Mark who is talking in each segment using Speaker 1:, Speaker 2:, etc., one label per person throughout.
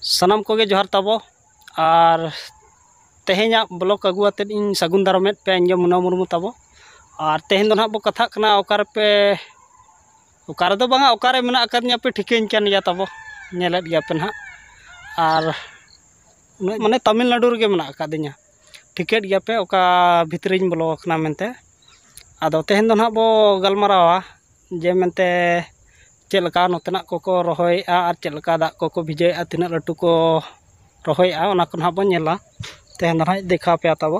Speaker 1: Sanam koge johar tabo ar tehenya blok agu aten in sagun daromet pe anjo munamur mutabo ar tehen donha bo kata kena okar pe okar do banga okar mena akar pe tikin kian ya tabo nyelat ya penha ar mane tamil nadu ruge mena akadinya tiket ya pe oka bitrin blok mente, ado tehen donha bo galmarawa jemente चलका नोते को रोय चलका दा को भिजे तीन लाटू को रोय को ना बोला तेहन ना देखा पे तब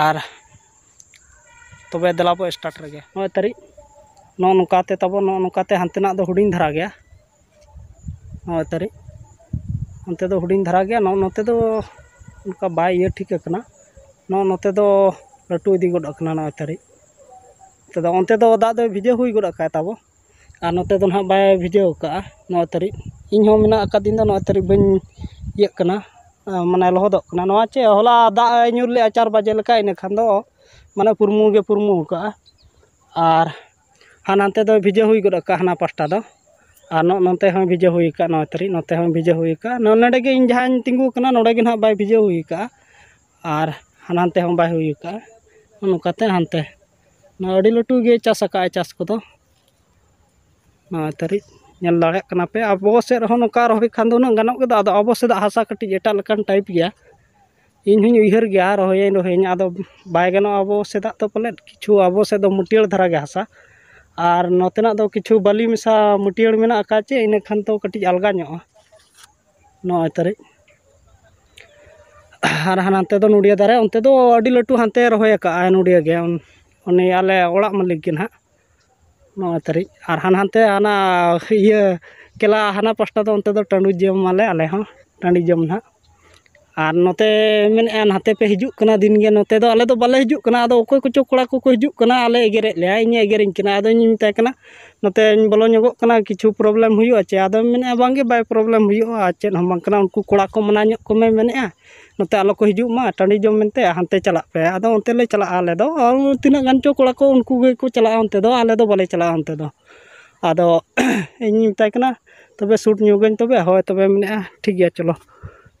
Speaker 1: और तब दलाब स्टार्ट रे तारी नाते तब नाते हाते हूँ धारा गया तारी हाते हूँ धारा गया नाते बै ये ठीक नाते लाटू इदी गोदना नारी अंत दा दो भिजे हुई गोदा तबो ᱟᱨ ᱱᱚᱛᱮ ᱫᱚ ᱱᱟᱦᱟᱜ ᱵᱟᱭ ᱵᱷᱤᱰᱭᱳ ᱠᱟᱜᱼᱟ ᱱᱚᱣᱟ ᱛᱟᱹᱨᱤᱡ ᱤᱧᱦᱚᱸ ᱢᱮᱱᱟᱜ ᱟᱠᱟᱫᱤᱧ ᱫᱚ ᱱᱚᱣᱟ ᱛᱟᱹᱨᱤᱡ ᱵᱟᱹᱧ ᱤᱭᱟᱹᱜ ᱠᱟᱱᱟ ᱢᱟᱱᱮ ᱞᱚᱦᱚᱫᱚᱜ ᱠᱟᱱᱟ ᱱᱚᱣᱟ ᱪᱮᱫ ᱦᱚᱞᱟ ᱫᱟᱜ ᱮ ᱧᱩᱨ ᱞᱮᱜᱼᱟ ᱪᱟᱨ ᱵᱟᱡᱮ ᱞᱮᱠᱟ ᱤᱱᱟᱹᱠᱷᱟᱱ ᱫᱚ ᱢᱟᱱᱮ ᱯᱩᱨᱢᱩ ᱜᱮ ᱯᱩᱨᱢᱩ ᱠᱟᱜᱼᱟ ᱟᱨ ᱦᱟᱱᱛᱮ ᱫᱚ ᱵᱷᱤᱡᱟᱹ ᱦᱩᱭ ᱜᱚᱫ ᱠᱟᱜᱼᱟ ᱦᱟᱱᱟ ᱯᱟᱥᱴᱟ ᱫᱚ ᱟᱨ ᱱᱚᱛᱮ ᱦᱚᱸ ᱵᱷᱤᱡᱟᱹ ᱦᱩᱭ ᱠᱟᱜᱼᱟ ᱱᱚᱣᱟ ᱛᱟᱹᱨᱤᱡ ᱱᱚᱛᱮ ᱦᱚᱸ ᱵᱷᱤᱡᱟᱹ ᱦᱩᱭ ᱠᱟᱜᱼᱟ ᱱᱚᱰᱮ ᱜᱮ ᱤᱧ ᱡᱟᱦᱟᱸᱧ ᱛᱤᱸᱜᱩ ᱠᱟᱱᱟ ᱱᱚᱰᱮ ᱜᱮ ᱱᱟᱦᱟᱜ ᱵᱟᱭ ᱵᱷᱤᱡᱟᱹ ᱦᱩᱭ ᱠᱟᱜᱼᱟ ᱟᱨ ᱦᱟᱱᱛᱮ ᱦᱚᱸ ᱵᱟᱭ ᱦᱩᱭ ᱠᱟᱜᱼᱟ ᱱᱚᱝᱠᱟᱛᱮ ᱦᱟᱱᱛᱮ ᱟᱹᱰᱤ ᱞᱟᱹᱴᱩ ᱜᱮ ᱪᱟᱥ ᱟᱠᱟᱜᱼᱟᱭ ᱪᱟᱥ ᱠᱚᱫᱚ ᱱᱚᱣᱟ ᱛᱟᱹᱨᱤᱡ ᱧᱮᱞ ᱫᱟᱲᱮᱭᱟᱜ ᱠᱟᱱᱟ ᱯᱮ ᱟᱵᱚ ᱥᱮᱫ ᱨᱮᱦᱚᱸ ᱱᱚᱝᱠᱟ ᱨᱚᱦᱚᱭ ᱠᱷᱟᱱ ᱫᱚ ᱩᱱᱟᱹᱜ ᱜᱟᱱᱚᱜ ᱜᱮᱫᱚ ᱟᱫᱚ ᱟᱵᱚ ᱥᱮᱫᱟᱜ ᱦᱟᱥᱟ ᱠᱟᱹᱴᱤᱡ ᱮᱴᱟᱜ ᱞᱮᱠᱟᱱ ᱴᱟᱭᱤᱯ ᱜᱮᱭᱟ ᱤᱧ ᱦᱚᱸᱧ ᱩᱭᱦᱟᱹᱨ ᱜᱮᱭᱟ ᱨᱚᱦᱚᱭᱟᱹᱧ ᱨᱚᱦᱚᱭᱟᱹᱧ ᱟᱫᱚ ᱵᱟᱭ ᱜᱟᱱᱚᱜᱼᱟ ᱟᱵᱚ ᱥᱮᱫᱟᱜ ᱫᱚ ᱯᱟᱞᱮᱫ ᱠᱤᱪᱷᱩ ᱟᱵᱚ ᱥᱮᱫ ᱫᱚ ᱢᱟᱹᱴᱭᱟᱹᱲ ᱫᱷᱟᱨᱟ ᱜᱮ ᱦᱟᱥᱟ ᱟᱨ ᱱᱚᱛᱮᱱᱟᱜ ᱫᱚ ᱠᱤᱪᱷᱩ ᱵᱟᱹᱞᱤ ᱢᱮᱥᱟ ᱢᱟᱹᱴᱭᱟᱹᱲ ᱢᱮᱱᱟᱜ ᱟᱠᱟᱫ ᱪᱮ ᱤᱱᱟᱹ ᱠᱷᱟᱱ ᱫᱚ ᱠᱟᱹᱴᱤᱡ ᱟᱞᱜᱟ ᱧᱚᱜᱼᱟ ᱱᱚᱜᱼᱚᱭ ᱛᱟᱹᱨᱤᱡ ᱟᱨ ᱦᱟᱱᱛᱮ ᱫᱚ ᱱᱩᱰᱤᱭᱟᱹ ᱫᱟᱨᱮ ᱚᱱᱛᱮ ᱫᱚ ᱟᱹᱰᱤ ᱞᱟᱹᱴᱩ ᱦᱟᱱᱛᱮ ᱨᱚᱦᱚᱭ ᱟᱠᱟᱫᱼᱟᱭ ᱱᱩᱰᱤᱭᱟᱹ ᱜᱮ ᱩᱱᱤ ᱟᱞᱮ ᱚᱲᱟᱜ ᱢᱟᱹᱞᱤᱠ ᱜᱮ ᱱᱟᱦᱟᱜ ᱱᱚᱜᱼᱚᱭ ᱛᱟᱹᱨᱤᱡ ᱟᱨ ᱦᱟᱱ ᱦᱟᱱᱛᱮ ᱦᱟᱱᱟ ᱤᱭᱟᱹ ᱠᱮᱞᱟ ᱦᱟᱱᱟ ᱯᱟᱥᱴᱟ ᱫᱚ ᱚᱱᱛᱮ ᱫᱚ ᱴᱟᱺᱰᱩ ᱡᱚᱢᱟᱞᱮ ᱟᱞᱮ ᱦᱚᱸ ᱴᱟᱺᱰᱤ ᱡᱚᱢ ᱱᱟᱦᱟᱜ आर नोते मेन नाते पे हजुकना दिन गे नोते दो, अले दो बाले हजुकना अदो ओकोय कुचो कोड़ा को को हजुकना अले एगेरे ले आई ने एगेरे किना अदो नि मिते कना नोते बोलो नगो कना किछु प्रॉब्लम हुयो अचे अदो मेन बांगे बाय प्रॉब्लम हुयो अचे हम बांकना उनको कोड़ा को मना नको में मेन आ नोते आलो को हजुक मा टंडी जो मेनते हंते चला पे अदो ओते ले चला अले दो और तिना गंचो कोड़ा को उनको गे को चला ओते दो अले दो बाले चला ओते दो अदो इनि मिते कना तबे सूट नुगन तबे होय तबे मेन ठीक है चलो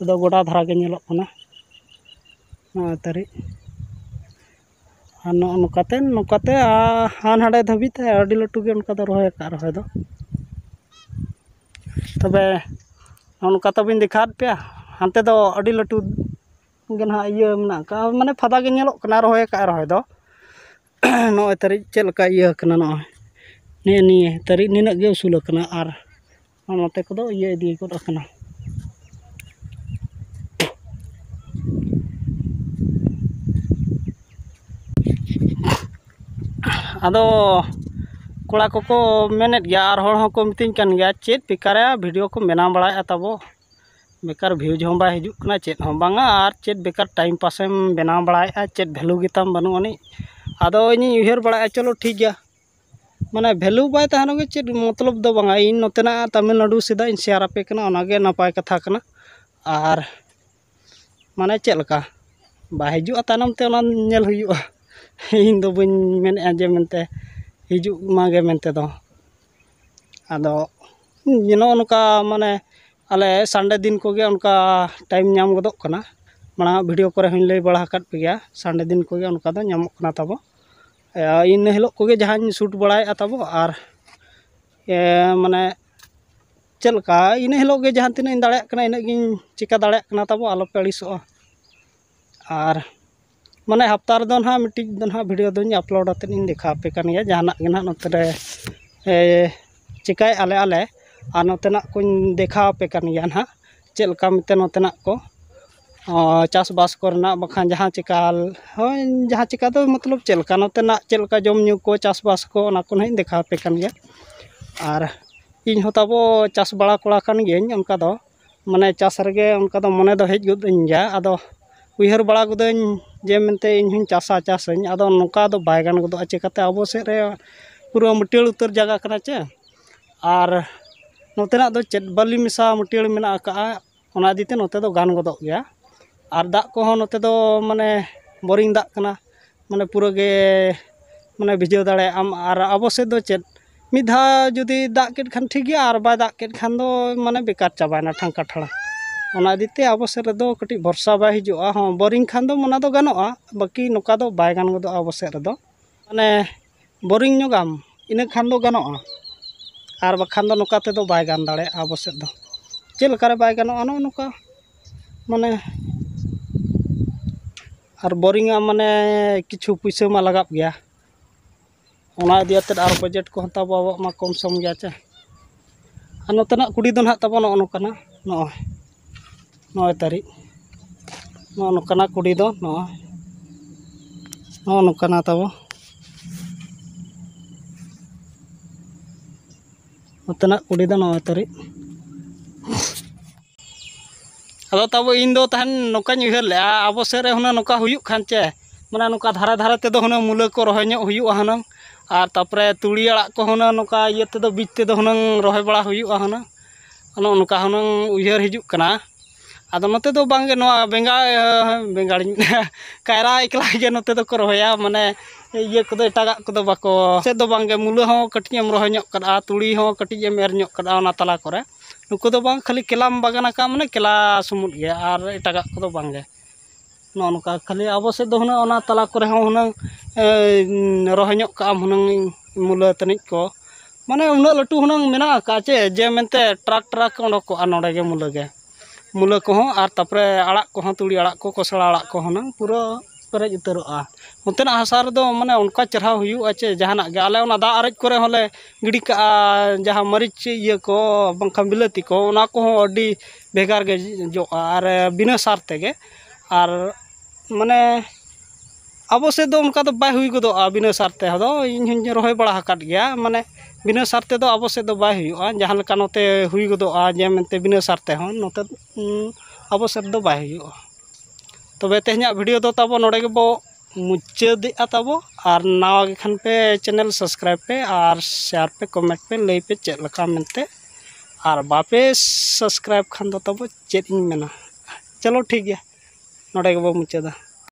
Speaker 1: तो गोटा धारा के निल तारी नौकाते नौकाते हान हाँडे धाबीते लटू के रोक रहा दो तब नौकाता बी देखा पे हाँ लटू के ना ये मैंने फादा के निलना रोय रहा दो नए तारी चलका इना नए नए तारी नीना उसूल और ये इदी गोदना ᱟᱫᱚ ᱠᱚᱲᱟ ᱠᱚᱠᱚ ᱢᱮᱱᱮᱫ ᱜᱮᱭᱟ ᱟᱨ ᱦᱚᱲ ᱦᱚᱸᱠᱚ ᱢᱤᱛᱟᱹᱧ ᱠᱟᱱ ᱜᱮᱭᱟ ᱪᱮᱫ ᱵᱮᱠᱟᱨᱟ ᱵᱷᱤᱰᱤᱭᱳ ᱠᱚ ᱵᱮᱱᱟᱣ ᱵᱟᱲᱟᱭᱮᱫᱼᱟ ᱛᱟᱵᱚ ᱵᱮᱠᱟᱨ ᱵᱷᱤᱭᱩᱡᱽ ᱦᱚᱸ ᱵᱟᱭ ᱦᱤᱡᱩᱜ ᱠᱟᱱᱟ ᱪᱮᱫ ᱦᱚᱸ ᱵᱟᱝᱟ ᱟᱨ ᱪᱮᱫ ᱵᱮᱠᱟᱨ ᱴᱟᱭᱤᱢ ᱯᱟᱥᱮᱢ ᱵᱮᱱᱟᱣ ᱵᱟᱲᱟᱭᱮᱫᱼᱟ ᱪᱮᱫ ᱵᱷᱮᱞᱩ ᱜᱮᱛᱟᱢ ᱵᱟᱹᱱᱩᱜ ᱟᱹᱱᱤᱡ ᱟᱫᱚ ᱤᱧᱤᱧ ᱩᱭᱦᱟᱹᱨ ᱵᱟᱲᱟᱭᱮᱫᱼᱟ ᱪᱚᱞᱚ ᱴᱷᱤᱠ ᱜᱮᱭᱟ ᱢᱟᱱᱮ ᱵᱷᱮᱞᱩ ᱵᱟᱭ ᱛᱟᱦᱮᱱ ᱨᱮᱜᱮ ᱪᱮᱫ ᱢᱚᱛᱞᱚᱵ ᱫᱚ ᱵᱟᱝᱟ ᱤᱧ ᱱᱚᱛᱮᱱᱟᱜ ᱛᱟᱹᱢᱤᱞᱱᱟᱹᱰᱩ ᱥᱮᱫᱟᱜ ᱤᱧ ᱥᱮᱭᱟᱨ ᱟᱯᱮ ᱠᱟᱱᱟ ᱚᱱᱟᱜᱮ ᱱᱟᱯᱟᱭ ᱠᱟᱛᱷᱟ ᱠᱟᱱᱟ ᱟᱨ ᱢᱟᱱᱮ ᱪᱮᱫ ᱞᱮᱠᱟ ᱵᱟᱭ ᱦᱤᱡᱩᱜᱼᱟ ᱛᱟᱭᱱᱚᱢ ᱛᱮ ᱚᱱᱟ ᱧᱮᱞ ᱦᱩᱭᱩᱜᱼᱟ hidup ado, ale sande din koge onka time nyam godok kana mana video kore hin lei bala kat pia sande din koge onka da nyam kana tabo in helo koge jahan shoot balai atabo ar e mane chal ka in helo ge jahan tin in dalak kana in gin chika dalak kana tabo alo pelis ar मैंने हफ्ता ना मिट्टी ना video दूँ upload देखा पे जहाँ के ना नोते चिकाय अले अले नोतेना को देखा पे ना चलका मत नोतेना को चाषबास कोखान जहाँ चिका जहाँ चिका तो मतलब चलका नोतेना चलका जमु को चाषबास को देखा पे और इन हताब चाष बड़ा कोड़ा गए उनका मैंने चाषे मन तो हेज उहर बड़ा गुदा जे मनते इन हूँ चाषा चाषाई अब नौका बै गान गोद चेकते अब सर पूरा मटियाल उतर जगह कर चे और नोतना चेक बाली मशा मटियाल मेकते नोते गान गोद और दाग को नोते मानने बोरींग दागना मैं पूरा मैं भिज दम अब से चेक मिधा जुदी दाग के ठीक है और बै दाग के खान मैं बेकार चाबाना ठाकाठड़ा ᱚᱱᱟ ᱤᱫᱤᱛᱮ ᱟᱵᱚ ᱥᱮᱫ ᱨᱮᱫᱚ ᱠᱟᱹᱴᱤᱡ ᱵᱷᱚᱨᱥᱟ ᱵᱟᱭ ᱦᱤᱡᱩᱜᱼᱟ ᱦᱚᱸ ᱵᱳᱨᱤᱝ ᱠᱷᱟᱱ ᱫᱚ ᱚᱱᱟ ᱫᱚ ᱜᱟᱱᱚᱜᱼᱟ ᱵᱟᱹᱠᱤ ᱱᱚᱝᱠᱟ ᱫᱚ ᱵᱟᱭ ᱜᱟᱱ ᱜᱚᱫᱚᱜᱼᱟ ᱟᱵᱚ ᱥᱮᱫ ᱨᱮᱫᱚ ᱢᱟᱱᱮ ᱵᱳᱨᱤᱝ ᱧᱚᱜᱟᱢ ᱤᱱᱟᱹ ᱠᱷᱟᱱ ᱫᱚ ᱜᱟᱱᱚᱜᱼᱟ ᱟᱨ ᱵᱟᱠᱷᱟᱱ ᱫᱚ ᱱᱚᱝᱠᱟ ᱛᱮᱫᱚ ᱵᱟᱭ ᱜᱟᱱ ᱫᱟᱲᱮᱭᱟᱜᱼᱟ ᱟᱵᱚ ᱥᱮᱫ ᱫᱚ ᱪᱮᱫ ᱞᱮᱠᱟᱨᱮ ᱵᱟᱭ ᱜᱟᱱᱚᱜᱼᱟ ᱱᱚᱜᱼᱚ ᱱᱚᱝᱠᱟ ᱢᱟᱱᱮ ᱟᱨ ᱵᱳᱨᱤᱝ ᱟᱜ ᱢᱟᱱᱮ ᱠᱤᱪᱷᱩ ᱯᱩᱭᱥᱟᱹ ᱢᱟ ᱞᱟᱜᱟᱜ ᱜᱮᱭᱟ ᱚᱱᱟ ᱤᱫᱤᱭᱟᱛᱮᱫ ᱟᱨ ᱵᱟᱡᱮᱴ ᱠᱚᱦᱚᱸ ᱛᱟᱵᱚ ᱟᱵᱚᱣᱟᱜ ᱢᱟ ᱠᱚᱢ ᱥᱚᱢ ᱜᱮᱭᱟ ᱪᱮ ᱟᱨ ᱱᱚᱛᱮᱱᱟᱜ ᱠᱩᱰᱤ ᱫᱚ ᱱᱟᱦᱟᱜ ᱛᱟᱵᱚ ᱱᱚᱜᱼᱚ ᱱᱚᱝᱠᱟᱱᱟ ᱱᱚᱜᱼᱚᱭ Halo tabo indo tahan nuka nyihir le a abo sere huna nuka huyuk kance mana nuka tara tara tedo huna mulu koro hanya huyuk ahana a tapre tuli ala ko huna nuka yete do bit tedo huna rohe bala huyuk ahana ano nuka huna uyer hijuk kena अब नोते तो बांगे नोआ बेंगा बेंगाड़ कायरा एकला के नोते तो रोया माने ये को एटागा को बाको से तो बांगे मूल हो कटी एम रोह ᱧᱚᱜ ᱠᱟᱫᱟ ᱛᱩᱲᱤ ᱦᱚᱸ ᱠᱟᱹᱴᱤᱡ ᱮᱢ ᱮᱨ ᱧᱚᱜ ᱠᱟᱫᱟ ᱚᱱᱟ ᱛᱟᱞᱟ ᱠᱚᱨᱮ ᱱᱩᱠᱩ ᱫᱚ ᱵᱟᱝ ᱠᱷᱟᱹᱞᱤ ᱠᱮᱞᱟᱢ ᱵᱟᱜᱟᱱ ᱟᱠᱟ ᱢᱟᱱᱮ ᱠᱮᱞᱟ ᱥᱩᱢᱩᱫ ᱜᱮ ᱟᱨ ᱮᱴᱟᱜᱟᱜ ᱠᱚᱫᱚ ᱵᱟᱝ ᱜᱮ ᱱᱚᱜᱼᱚ ᱱᱚᱝᱠᱟ ᱠᱷᱟᱹᱞᱤ ᱟᱵᱚ ᱥᱮᱫ ᱫᱚ ᱦᱩᱱᱟᱹᱝ ᱚᱱᱟ ᱛᱟᱞᱟ ᱠᱚᱨᱮ ᱦᱚᱸ ᱦᱩᱱᱟᱹᱝ ᱨᱚᱦᱚᱭ ᱧᱚᱜ ᱠᱟᱜ ᱟᱢ ᱦᱩᱱᱟᱹᱝ ᱢᱩᱞᱟᱹ ᱛᱟᱹᱱᱤᱡ ᱠᱚ ᱢᱟᱱᱮ ᱩᱱᱟᱹᱜ ᱞᱟᱹᱴᱩ ᱦᱩᱱᱟᱹᱝ ᱢᱮᱱᱟᱜ ᱟᱠᱟᱫ ᱪᱮ ᱡᱮ ᱢᱮᱱᱛᱮ ᱴᱨᱟᱠ ᱴᱨᱟᱠ ᱚᱰᱚᱠᱚᱜᱼᱟ ᱱᱚᱸᱰᱮ ᱜᱮ ᱢᱩᱞᱟᱹ ᱜᱮ ᱢᱩᱞᱟᱹ ᱠᱚᱦᱚᱸ ᱟᱨ ᱛᱟᱨᱯᱚᱨᱮ ᱟᱲᱟᱜ ᱠᱚᱦᱚᱸ ᱛᱩᱲᱤ ᱟᱲᱟᱜ ᱠᱚ ᱠᱚᱥᱲᱟ ᱟᱲᱟᱜ ᱠᱚ ᱦᱩᱱᱟᱹᱝ ᱯᱩᱨᱟᱹ ᱯᱮᱨᱮᱡ ᱩᱛᱟᱹᱨᱚᱜᱼᱟ ᱚᱱᱛᱮᱱᱟᱜ ᱦᱟᱥᱟ ᱨᱮᱫᱚ ᱢᱟᱱᱮ ᱚᱱᱠᱟ ᱪᱮᱨᱦᱟ ᱦᱩᱭᱩᱜᱼᱟ ᱪᱮ ᱡᱟᱦᱟᱱᱟᱜ ᱜᱮ ᱟᱞᱮ ᱚᱱᱟ ᱫᱟᱜ ᱟᱨᱮᱡ ᱠᱚᱨᱮ ᱦᱚᱸᱞᱮ ᱜᱤᱰᱤ ᱠᱟᱜᱼᱟ ᱡᱟᱦᱟᱸ ᱢᱟᱹᱨᱤᱪ ᱤᱭᱟᱹ ᱠᱚ ᱵᱟᱝᱠᱷᱟᱱ ᱵᱤᱞᱟᱹᱛᱤ ᱠᱚ ᱚᱱᱟ ᱠᱚᱦᱚᱸ ᱟᱹᱰᱤ ᱵᱷᱮᱜᱟᱨ ᱜᱮ ᱡᱚᱜᱼᱟ ᱟᱨ ᱵᱤᱱᱟᱹ ᱥᱟᱨ ᱛᱮᱜᱮ ᱟᱨ ᱢᱟᱱᱮ अब से दो उनका तो बाय हुई बिना सारते हदो इन हुन रोहय बड़ा गया माने बिना सारते तो अब से दो बाय नोते हुई गो जे मनते बिना सारते हो नोते अब से दो बाय हुआ तबे तेहना वीडियो तब नोड़े बो मुचादे तब और नवा के खान पे चैनल सब्सक्राइब पे और शेयर पे कमेंट पे लई पे और बापे सब्सक्राइब खान तब चलो ठीक है नोड़े बो मुचादा